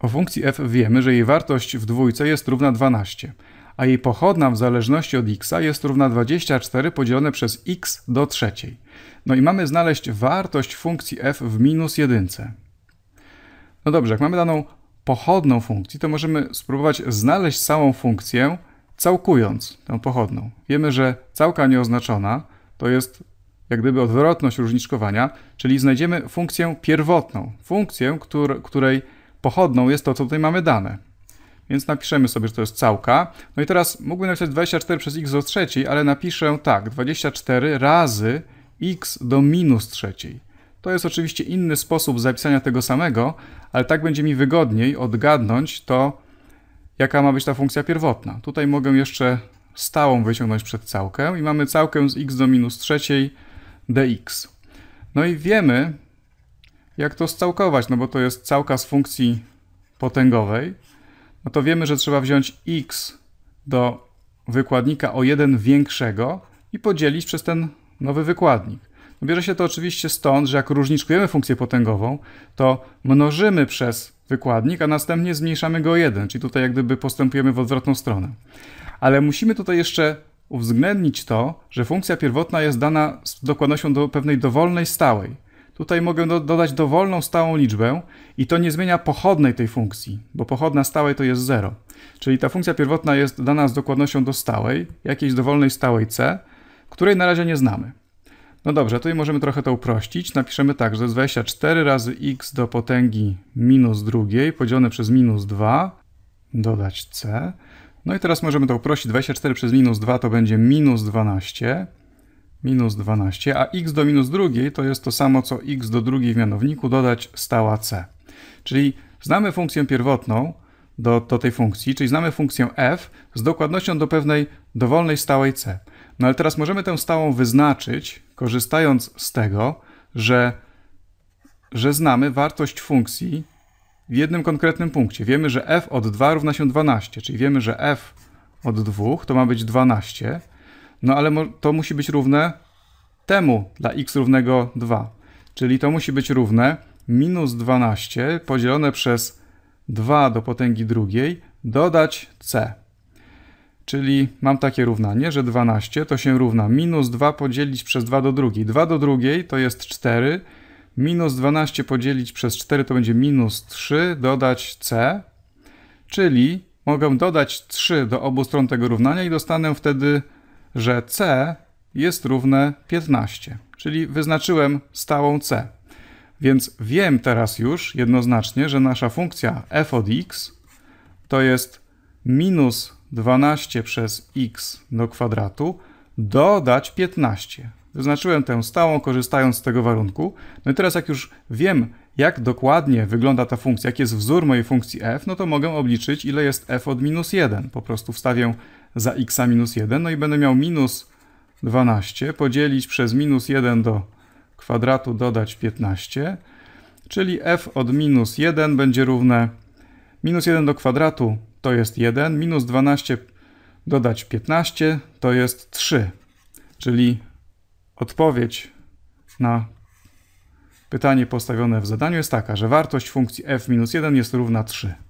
O funkcji f wiemy, że jej wartość w dwójce jest równa 12, a jej pochodna w zależności od x jest równa 24 podzielone przez x do trzeciej. No i mamy znaleźć wartość funkcji f w minus jedynce. No dobrze, jak mamy daną pochodną funkcji, to możemy spróbować znaleźć samą funkcję, całkując tę pochodną. Wiemy, że całka nieoznaczona to jest jak gdyby odwrotność różniczkowania, czyli znajdziemy funkcję pierwotną, funkcję, której pochodną jest to, co tutaj mamy dane. Więc napiszemy sobie, że to jest całka. No i teraz mógłbym napisać 24 przez x do trzeciej, ale napiszę tak, 24 razy x do minus trzeciej. To jest oczywiście inny sposób zapisania tego samego, ale tak będzie mi wygodniej odgadnąć to, jaka ma być ta funkcja pierwotna. Tutaj mogę jeszcze stałą wyciągnąć przed całkę i mamy całkę z x do minus trzeciej dx. No i wiemy, jak to scałkować, no bo to jest całka z funkcji potęgowej, no to wiemy, że trzeba wziąć x do wykładnika o 1 większego i podzielić przez ten nowy wykładnik. No bierze się to oczywiście stąd, że jak różniczkujemy funkcję potęgową, to mnożymy przez wykładnik, a następnie zmniejszamy go o 1, czyli tutaj jak gdyby postępujemy w odwrotną stronę. Ale musimy tutaj jeszcze uwzględnić to, że funkcja pierwotna jest dana z dokładnością do pewnej dowolnej stałej. Tutaj mogę do, dodać dowolną stałą liczbę i to nie zmienia pochodnej tej funkcji, bo pochodna stałej to jest 0. Czyli ta funkcja pierwotna jest dana z dokładnością do stałej, jakiejś dowolnej stałej c, której na razie nie znamy. No dobrze, tutaj możemy trochę to uprościć. Napiszemy tak, że 24 razy x do potęgi minus drugiej podzielone przez minus 2, dodać c. No i teraz możemy to uprościć, 24 przez minus 2 to będzie minus 12 minus 12, a x do minus drugiej to jest to samo co x do drugiej w mianowniku dodać stała c. Czyli znamy funkcję pierwotną do, do tej funkcji, czyli znamy funkcję f z dokładnością do pewnej dowolnej stałej c. No ale teraz możemy tę stałą wyznaczyć, korzystając z tego, że, że znamy wartość funkcji w jednym konkretnym punkcie. Wiemy, że f od 2 równa się 12, czyli wiemy, że f od 2 to ma być 12, no ale to musi być równe temu dla x równego 2. Czyli to musi być równe minus 12 podzielone przez 2 do potęgi drugiej dodać c. Czyli mam takie równanie, że 12 to się równa minus 2 podzielić przez 2 do drugiej. 2 do drugiej to jest 4. Minus 12 podzielić przez 4 to będzie minus 3 dodać c. Czyli mogę dodać 3 do obu stron tego równania i dostanę wtedy że C jest równe 15, czyli wyznaczyłem stałą C. Więc wiem teraz już jednoznacznie, że nasza funkcja f od x to jest minus 12 przez x do kwadratu dodać 15. Wyznaczyłem tę stałą, korzystając z tego warunku. No i teraz jak już wiem, jak dokładnie wygląda ta funkcja, jaki jest wzór mojej funkcji f, no to mogę obliczyć, ile jest f od minus 1. Po prostu wstawię za x minus 1, no i będę miał minus 12 podzielić przez minus 1 do kwadratu dodać 15, czyli f od minus 1 będzie równe minus 1 do kwadratu to jest 1, minus 12 dodać 15 to jest 3, czyli Odpowiedź na pytanie postawione w zadaniu jest taka, że wartość funkcji f-1 jest równa 3.